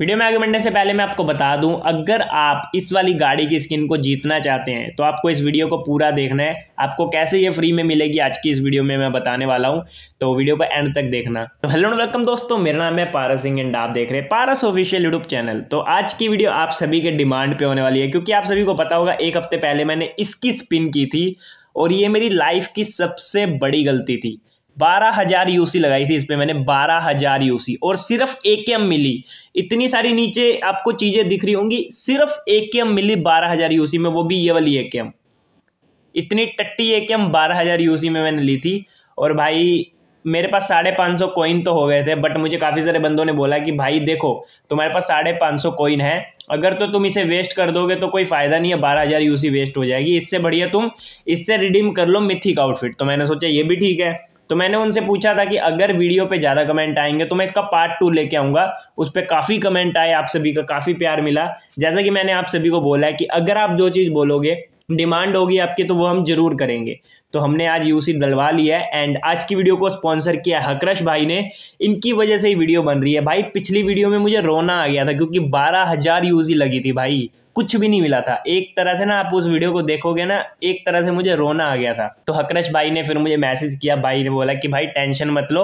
video में आगे बढ़ने से पहले मैं आपको बता दूं अगर आप इस वाली गाड़ी की स्किन को जीतना चाहते हैं तो आपको इस वीडियो को पूरा देखना है आपको कैसे ये फ्री में मिलेगी आज की इस वीडियो में मैं बताने वाला हूं तो वीडियो को एंड तक देखना तो हेलो एंड वेलकम दोस्तों मेरा नाम है पारस सिंह एंड आप देख रहे हैं पारस ऑफिशियल यूट्यूब चैनल तो आज की वीडियो आप सभी के डिमांड पर होने वाली है क्योंकि आप सभी को पता होगा एक हफ्ते पहले मैंने इसकी स्पिन की थी और ये मेरी लाइफ की सबसे बड़ी गलती थी बारह हज़ार यू लगाई थी इस पर मैंने बारह हज़ार यू और सिर्फ ए के एम मिली इतनी सारी नीचे आपको चीज़ें दिख रही होंगी सिर्फ ए के एम मिली बारह हज़ार यू में वो भी ये वाली ए के एम इतनी टट्टी के एम बारह हज़ार यू में मैंने ली थी और भाई मेरे पास साढ़े पाँच सौ कोइन तो हो गए थे बट मुझे काफ़ी सारे बंदों ने बोला कि भाई देखो तुम्हारे पास साढ़े पाँच सौ कोइन है अगर तो तुम इसे वेस्ट कर दोगे तो कोई फ़ायदा नहीं है बारह हज़ार यूसी वेस्ट हो जाएगी इससे बढ़िया तुम इससे रिडीम कर लो मिथी का आउटफिट तो मैंने सोचा ये भी ठीक है तो मैंने उनसे पूछा था कि अगर वीडियो पे ज़्यादा कमेंट आएंगे तो मैं इसका पार्ट टू लेके आऊँगा उस पर काफ़ी कमेंट आए आप सभी का काफ़ी प्यार मिला जैसा कि मैंने आप सभी को बोला है कि अगर आप जो चीज़ बोलोगे डिमांड होगी आपकी तो वो हम ज़रूर करेंगे तो हमने आज यूसी डलवा लिया है एंड आज की वीडियो को स्पॉन्सर किया हकरश भाई ने इनकी वजह से ही वीडियो बन रही है भाई पिछली वीडियो में मुझे रोना आ गया था क्योंकि बारह हज़ार यूसी लगी थी भाई कुछ भी नहीं मिला था एक तरह से ना आप उस वीडियो को देखोगे ना एक तरह से मुझे रोना आ गया था तो हकरश भाई ने फिर मुझे मैसेज किया भाई ने बोला कि भाई टेंशन मत लो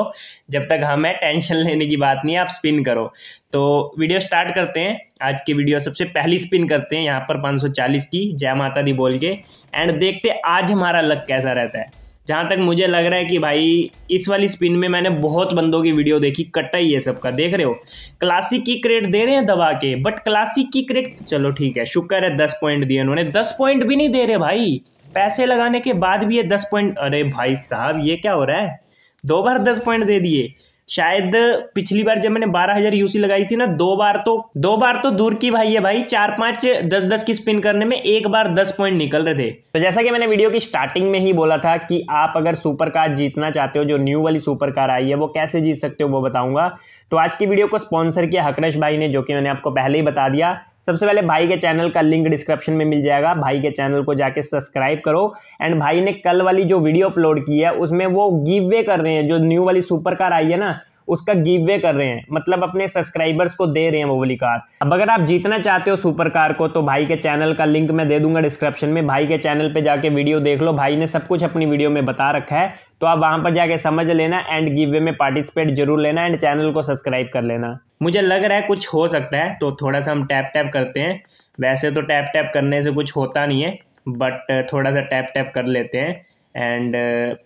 जब तक हम है टेंशन लेने की बात नहीं है आप स्पिन करो तो वीडियो स्टार्ट करते हैं आज की वीडियो सबसे पहली स्पिन करते हैं यहाँ पर 540 की जय माता दी बोल के एंड देखते आज हमारा लक कैसा रहता है जहाँ तक मुझे लग रहा है कि भाई इस वाली स्पिन में मैंने बहुत बंदों की वीडियो देखी कट्टा ही है सबका देख रहे हो क्लासिक की क्रेट दे रहे हैं दबा के बट क्लासिक की क्रेट चलो ठीक है शुक्र है दस पॉइंट दिए उन्होंने दस पॉइंट भी नहीं दे रहे भाई पैसे लगाने के बाद भी ये दस पॉइंट अरे भाई साहब ये क्या हो रहा है दो बार दस पॉइंट दे दिए शायद पिछली बार जब मैंने बारह हजार यूसी लगाई थी ना दो बार तो दो बार तो दूर की भाई है भाई चार पांच दस दस की स्पिन करने में एक बार दस पॉइंट निकल रहे थे तो जैसा कि मैंने वीडियो की स्टार्टिंग में ही बोला था कि आप अगर सुपर कार जीतना चाहते हो जो न्यू वाली सुपर कार आई है वो कैसे जीत सकते हो वो बताऊंगा तो आज की वीडियो को स्पॉन्सर किया हकरश भाई ने जो कि मैंने आपको पहले ही बता दिया सबसे पहले भाई के चैनल का लिंक डिस्क्रिप्शन में मिल जाएगा भाई के चैनल को जाके सब्सक्राइब करो एंड भाई ने कल वाली जो वीडियो अपलोड की है उसमें वो गिव वे कर रहे हैं जो न्यू वाली सुपर कार आई है ना उसका गिव वे कर रहे हैं मतलब अपने सब्सक्राइबर्स को दे रहे हैं वो वाली कार अब अगर आप जीतना चाहते हो सुपर कार को तो भाई के चैनल का लिंक मैं दे दूंगा डिस्क्रिप्शन में भाई के चैनल पे जाके वीडियो देख लो भाई ने सब कुछ अपनी वीडियो में बता रखा है तो आप वहां पर जाके समझ लेना एंड गिव वे में पार्टिसिपेट जरूर लेना एंड चैनल को सब्सक्राइब कर लेना मुझे लग रहा है कुछ हो सकता है तो थोड़ा सा हम टैप टैप करते हैं वैसे तो टैप टैप करने से कुछ होता नहीं है बट थोड़ा सा टैप टैप कर लेते हैं एंड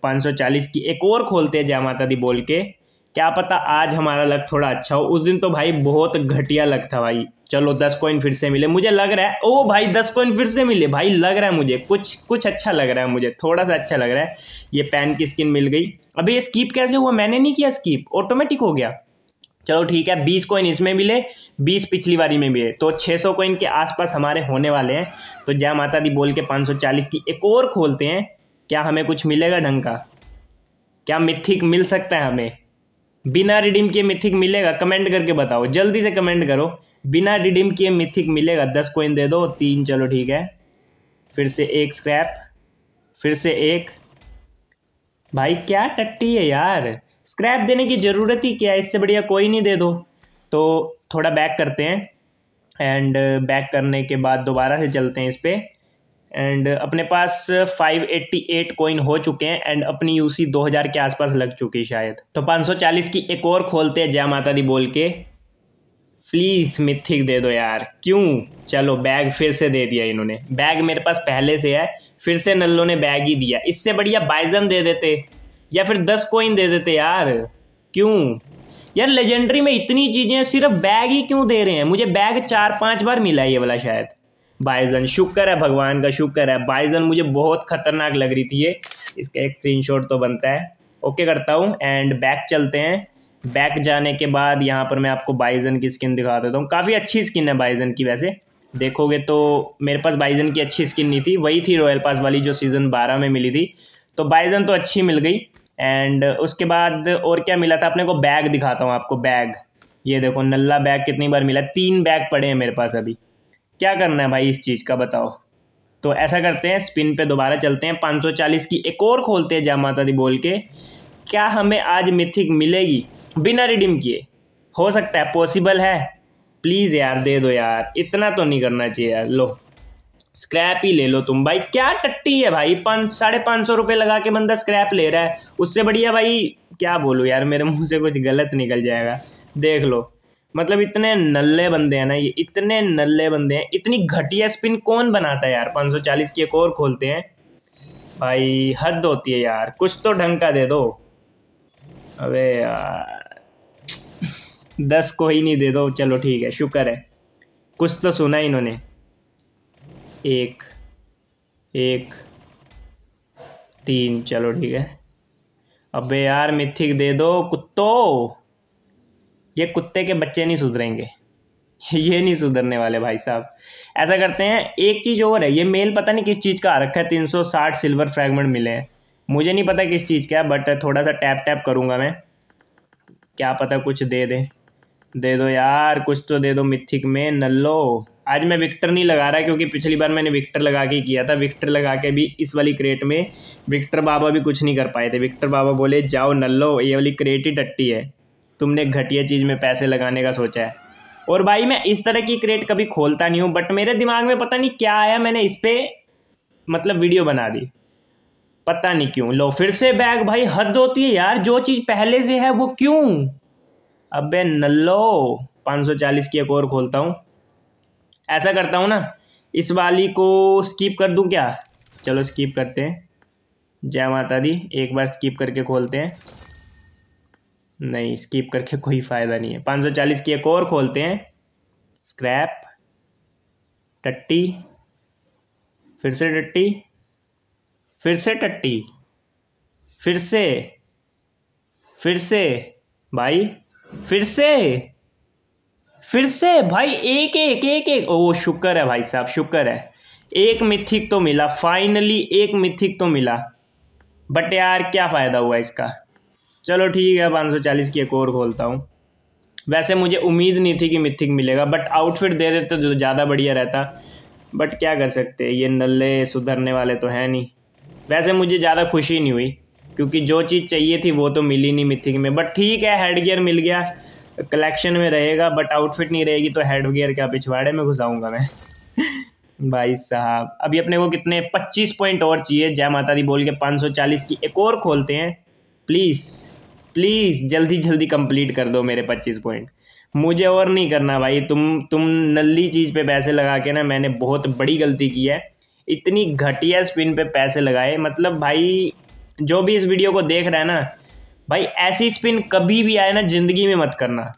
540 uh, की एक और खोलते हैं जय माता दी बोल के क्या पता आज हमारा लक थोड़ा अच्छा हो उस दिन तो भाई बहुत घटिया लक था भाई चलो दस कॉइन फिर से मिले मुझे लग रहा है ओ भाई दस कोइन फिर से मिले भाई लग रहा है मुझे कुछ कुछ अच्छा लग रहा है मुझे थोड़ा सा अच्छा लग रहा है ये पैन की स्किन मिल गई अभी ये स्कीप कैसे हुआ मैंने नहीं किया स्कीप ऑटोमेटिक हो गया चलो ठीक है बीस कॉइन इसमें मिले बीस पिछली बारी में मिले तो छः सौ कॉइन के आसपास हमारे होने वाले हैं तो जय माता दी बोल के पाँच सौ चालीस की एक और खोलते हैं क्या हमें कुछ मिलेगा ढंग का क्या मिथिक मिल सकता है हमें बिना रिडीम किए मिथिक मिलेगा कमेंट करके बताओ जल्दी से कमेंट करो बिना रिडीम किए मिथिक मिलेगा दस कोइन दे दो तीन चलो ठीक है फिर से एक स्क्रैप फिर से एक भाई क्या टट्टी है यार स्क्रैप देने की ज़रूरत ही क्या इससे बढ़िया कोई नहीं दे दो तो थोड़ा बैक करते हैं एंड बैक करने के बाद दोबारा से चलते हैं इस पर एंड uh, अपने पास 588 uh, कॉइन हो चुके हैं एंड अपनी यूसी 2000 के आसपास लग चुकी शायद तो 540 की एक और खोलते हैं जय माता दी बोल के प्लीज़ मिथिक दे दो यार क्यों चलो बैग फिर से दे दिया इन्होंने बैग मेरे पास पहले से है फिर से नल्लो ने बैग ही दिया इससे बढ़िया बाइजन दे देते या फिर दस कोइन दे देते यार क्यों यार लेजेंडरी में इतनी चीज़ें सिर्फ बैग ही क्यों दे रहे हैं मुझे बैग चार पाँच बार मिला ये वाला शायद बाइजन शुक्र है भगवान का शुक्र है बायजन मुझे बहुत खतरनाक लग रही थी ये इसका एक स्क्रीनशॉट तो बनता है ओके करता हूँ एंड बैक चलते हैं बैक जाने के बाद यहाँ पर मैं आपको बाइजन की स्किन दिखा देता हूँ काफ़ी अच्छी स्किन है बाइजन की वैसे देखोगे तो मेरे पास बाइजन की अच्छी स्किन नहीं थी वही थी रॉयल पास वाली जो सीज़न बारह में मिली थी तो बाइजन तो अच्छी मिल गई एंड उसके बाद और क्या मिला था अपने को बैग दिखाता हूँ आपको बैग ये देखो नल्ला बैग कितनी बार मिला तीन बैग पड़े हैं मेरे पास अभी क्या करना है भाई इस चीज़ का बताओ तो ऐसा करते हैं स्पिन पे दोबारा चलते हैं 540 की एक और खोलते हैं जय माता दी बोल के क्या हमें आज मिथिक मिलेगी बिना रिडीम किए हो सकता है पॉसिबल है प्लीज़ यार दे दो यार इतना तो नहीं करना चाहिए यार लो स्क्रैप ही ले लो तुम भाई क्या टट्टी है भाई पाँच साढ़े पाँच सौ रुपये लगा के बंदा स्क्रैप ले रहा है उससे बढ़िया भाई क्या बोलो यार मेरे मुंह से कुछ गलत निकल जाएगा देख लो मतलब इतने नल्ले बंदे हैं ना ये इतने नल्ले बंदे हैं इतनी घटिया स्पिन कौन बनाता है यार 540 की एक और खोलते हैं भाई हद होती है यार कुछ तो ढंग का दे दो अबे यार दस को ही नहीं दे दो चलो ठीक है शुक्र है कुछ तो सुना इन्होंने एक एक तीन चलो ठीक है अबे यार मिथिक दे दो कुत्तो ये कुत्ते के बच्चे नहीं सुधरेंगे ये नहीं सुधरने वाले भाई साहब ऐसा करते हैं एक चीज़ और है ये मेल पता नहीं किस चीज़ का आ रखा है तीन सौ साठ सिल्वर फ्रैगमेंट मिले हैं मुझे नहीं पता किस चीज़ का है बट थोड़ा सा टैप टैप करूँगा मैं क्या पता कुछ दे दे दे दो यार कुछ तो दे दो मिथिक में नल्लो आज मैं विक्टर नहीं लगा रहा क्योंकि पिछली बार मैंने विक्टर लगा के किया था विक्टर लगा के भी इस वाली क्रेट में विक्टर बाबा भी कुछ नहीं कर पाए थे विक्टर बाबा बोले जाओ नल्लो ये वाली क्रेट ही टट्टी है तुमने घटिया चीज़ में पैसे लगाने का सोचा है और भाई मैं इस तरह की क्रेट कभी खोलता नहीं हूँ बट मेरे दिमाग में पता नहीं क्या आया मैंने इस पर मतलब वीडियो बना दी पता नहीं क्यों लो फिर से बैग भाई हद होती है यार जो चीज़ पहले से है वो क्यों अबे नल्लो 540 की एक और खोलता हूँ ऐसा करता हूँ ना इस वाली को स्किप कर दूँ क्या चलो स्किप करते हैं जय माता दी एक बार स्किप करके खोलते हैं नहीं स्कीप करके कोई फ़ायदा नहीं है पाँच सौ चालीस की एक और खोलते हैं स्क्रैप टट्टी फिर से टट्टी फिर से टट्टी फिर से फिर से भाई फिर से फिर से भाई एक एक एक एक ओ शुक्र है भाई साहब शुक्र है एक मिथिक तो मिला फाइनली एक मिथिक तो मिला बट यार क्या फ़ायदा हुआ इसका चलो ठीक है 540 की एक और खोलता हूँ वैसे मुझे उम्मीद नहीं थी कि मिथिक मिलेगा बट आउटफिट दे देते तो ज़्यादा बढ़िया रहता बट क्या कर सकते ये नल्ले सुधरने वाले तो हैं नहीं वैसे मुझे ज़्यादा खुशी नहीं हुई क्योंकि जो चीज़ चाहिए थी वो तो मिली नहीं मिथिक में बट ठीक है हेड गियर मिल गया कलेक्शन में रहेगा बट आउटफिट नहीं रहेगी तो हेड गियर क्या पिछवाड़े में घुसाऊँगा मैं भाई साहब अभी अपने को कितने पच्चीस पॉइंट और चाहिए जय माता दी बोल के पाँच की एक और खोलते हैं प्लीज़ प्लीज़ जल्दी जल्दी कंप्लीट कर दो मेरे पच्चीस पॉइंट मुझे और नहीं करना भाई तुम तुम नल्ली चीज़ पे पैसे लगा के ना मैंने बहुत बड़ी गलती की है इतनी घटिया स्पिन पे पैसे लगाए मतलब भाई जो भी इस वीडियो को देख रहा है ना भाई ऐसी स्पिन कभी भी आए ना ज़िंदगी में मत करना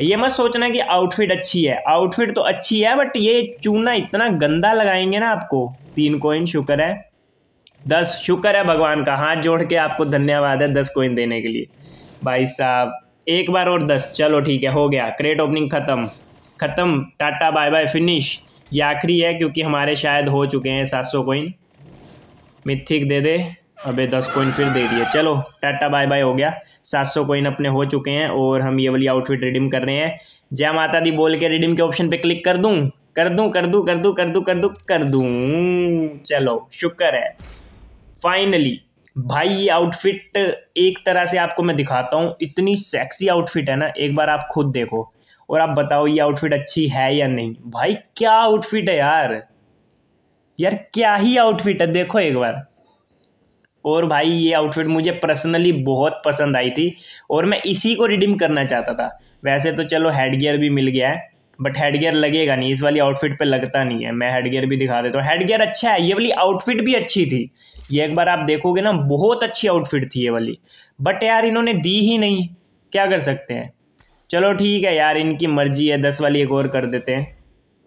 ये मत सोचना कि आउटफिट अच्छी है आउटफिट तो अच्छी है बट ये चूना इतना गंदा लगाएंगे ना आपको तीन कोइन शुक्र है दस शुक्र है भगवान का हाथ जोड़ के आपको धन्यवाद है दस कोइन देने के लिए भाई साहब एक बार और दस चलो ठीक है हो गया क्रेट ओपनिंग ख़त्म ख़त्म टाटा बाय बाय फिनिश ये आखिरी है क्योंकि हमारे शायद हो चुके हैं सात सौ कोइन मिथिक दे दे अबे दस कोइन फिर दे दिए चलो टाटा बाय बाय हो गया सात सौ कोइन अपने हो चुके हैं और हम ये वाली आउटफिट रिडीम कर रहे हैं जय माता दी बोल के रिडीम के ऑप्शन पे क्लिक कर दूँ कर दूँ कर दूँ कर दूँ कर दूँ कर दूँ कर दूँ चलो शुक्र है फाइनली भाई ये आउटफिट एक तरह से आपको मैं दिखाता हूँ इतनी सेक्सी आउटफिट है ना एक बार आप खुद देखो और आप बताओ ये आउटफिट अच्छी है या नहीं भाई क्या आउटफिट है यार यार क्या ही आउटफिट है देखो एक बार और भाई ये आउटफिट मुझे पर्सनली बहुत पसंद आई थी और मैं इसी को रिडीम करना चाहता था वैसे तो चलो हेडगियर गियर भी मिल गया है बट हेड गेयर लगेगा नहीं इस वाली आउटफिट पे लगता नहीं है मैं हेड गेयर भी दिखा देता हूँ हेड गेयर अच्छा है ये वाली आउटफिट भी अच्छी थी ये एक बार आप देखोगे ना बहुत अच्छी आउटफिट थी ये वाली बट यार इन्होंने दी ही नहीं क्या कर सकते हैं चलो ठीक है यार इनकी मर्जी है दस वाली एक और कर देते हैं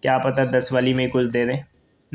क्या पता दस वाली में कुछ दे दें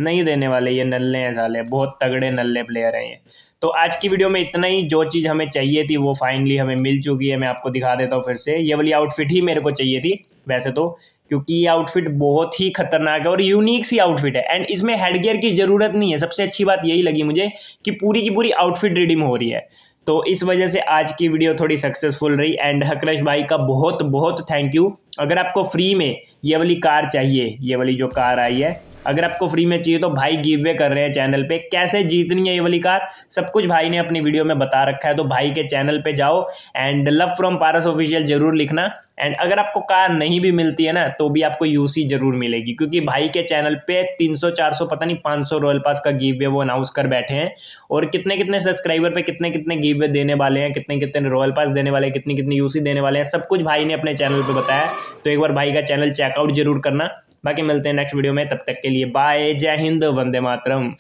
नहीं देने वाले ये नल्ले हैं साले बहुत तगड़े नल्ले प्लेयर हैं ये तो आज की वीडियो में इतना ही जो चीज़ हमें चाहिए थी वो फाइनली हमें मिल चुकी है मैं आपको दिखा देता हूँ फिर से ये वाली आउटफिट ही मेरे को चाहिए थी वैसे तो क्योंकि ये आउटफिट बहुत ही खतरनाक है और यूनिक सी आउटफिट है एंड इसमें हेडगेयर की ज़रूरत नहीं है सबसे अच्छी बात यही लगी मुझे कि पूरी की पूरी आउटफिट रिडीम हो रही है तो इस वजह से आज की वीडियो थोड़ी सक्सेसफुल रही एंड हकरश भाई का बहुत बहुत थैंक यू अगर आपको फ्री में ये वाली कार चाहिए ये वाली जो कार आई है अगर आपको फ्री में चाहिए तो भाई गिव वे कर रहे हैं चैनल पे कैसे जीतनी है ये वाली कार सब कुछ भाई ने अपनी वीडियो में बता रखा है तो भाई के चैनल पे जाओ and love from Paras official जरूर लिखना एंड अगर आपको कार नहीं भी मिलती है ना तो भी आपको यूसी जरूर मिलेगी क्योंकि भाई के चैनल पे 300 400 पता नहीं 500 रॉयल पास का गिव वे वो अनाउंस कर बैठे हैं और कितने कितने सब्सक्राइबर पे कितने कितने गिव वे देने वाले हैं कितने कितने रॉयल पास देने वाले हैं कितनी कितनी यूसी देने वाले हैं सब कुछ भाई ने अपने चैनल पर बताया तो एक बार भाई का चैनल चेकआउट जरूर करना बाकी मिलते हैं नेक्स्ट वीडियो में तब तक के लिए बाय जय हिंद वंदे मातरम